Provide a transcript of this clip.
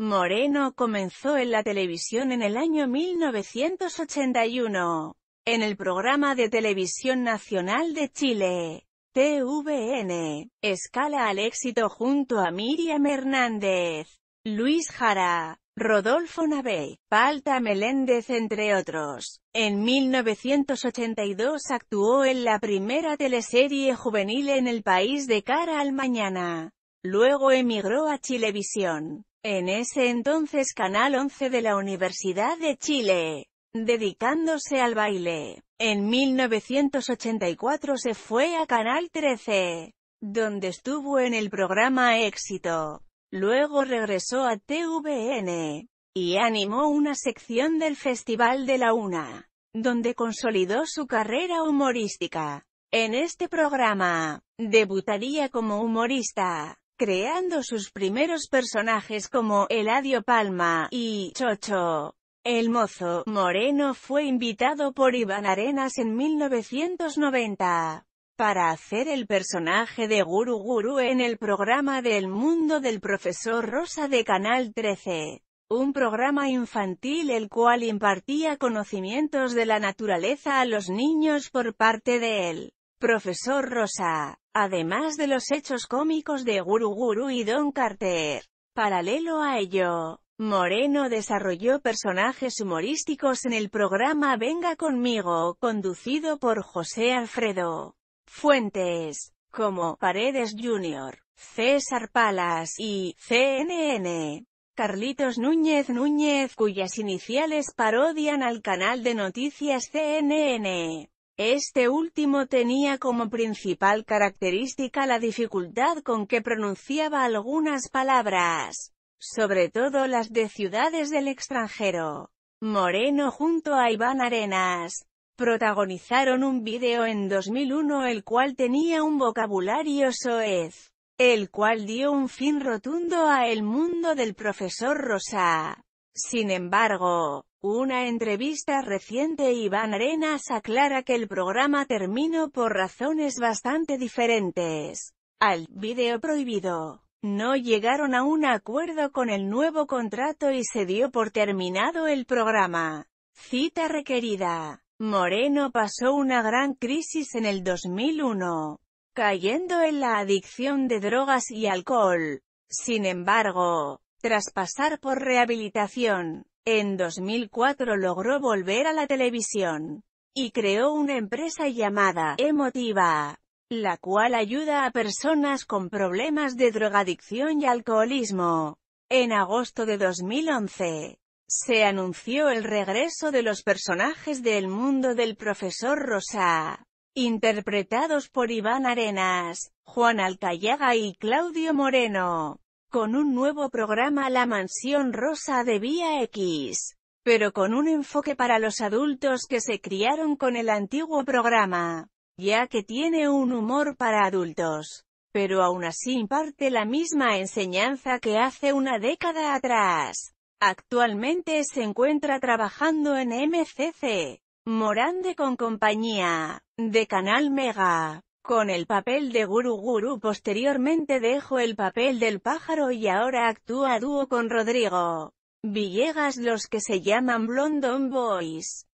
Moreno comenzó en la televisión en el año 1981, en el programa de televisión nacional de Chile, TVN, Escala al éxito junto a Miriam Hernández, Luis Jara, Rodolfo Nabé, Palta Meléndez entre otros. En 1982 actuó en la primera teleserie juvenil en el país de cara al mañana. Luego emigró a Chilevisión en ese entonces Canal 11 de la Universidad de Chile, dedicándose al baile. En 1984 se fue a Canal 13, donde estuvo en el programa Éxito. Luego regresó a TVN, y animó una sección del Festival de la Una, donde consolidó su carrera humorística. En este programa, debutaría como humorista creando sus primeros personajes como Eladio Palma y Chocho. El mozo Moreno fue invitado por Iván Arenas en 1990 para hacer el personaje de Guru Guru en el programa del Mundo del Profesor Rosa de Canal 13, un programa infantil el cual impartía conocimientos de la naturaleza a los niños por parte de él. Profesor Rosa, además de los hechos cómicos de Guru Guru y Don Carter. Paralelo a ello, Moreno desarrolló personajes humorísticos en el programa Venga conmigo, conducido por José Alfredo Fuentes, como Paredes Jr., César Palas y CNN. Carlitos Núñez Núñez cuyas iniciales parodian al canal de noticias CNN. Este último tenía como principal característica la dificultad con que pronunciaba algunas palabras, sobre todo las de ciudades del extranjero. Moreno junto a Iván Arenas, protagonizaron un video en 2001 el cual tenía un vocabulario soez, el cual dio un fin rotundo a el mundo del profesor Rosa. Sin embargo, una entrevista reciente Iván Arenas aclara que el programa terminó por razones bastante diferentes al video prohibido. No llegaron a un acuerdo con el nuevo contrato y se dio por terminado el programa. Cita requerida. Moreno pasó una gran crisis en el 2001, cayendo en la adicción de drogas y alcohol. Sin embargo, tras pasar por rehabilitación, en 2004 logró volver a la televisión y creó una empresa llamada Emotiva, la cual ayuda a personas con problemas de drogadicción y alcoholismo. En agosto de 2011, se anunció el regreso de los personajes del mundo del profesor Rosa, interpretados por Iván Arenas, Juan Alcayaga y Claudio Moreno con un nuevo programa La Mansión Rosa de Vía X, pero con un enfoque para los adultos que se criaron con el antiguo programa, ya que tiene un humor para adultos, pero aún así imparte la misma enseñanza que hace una década atrás. Actualmente se encuentra trabajando en MCC, Morande con compañía, de Canal Mega con el papel de Guru Guru posteriormente dejó el papel del pájaro y ahora actúa dúo con Rodrigo Villegas los que se llaman Blondon Boys.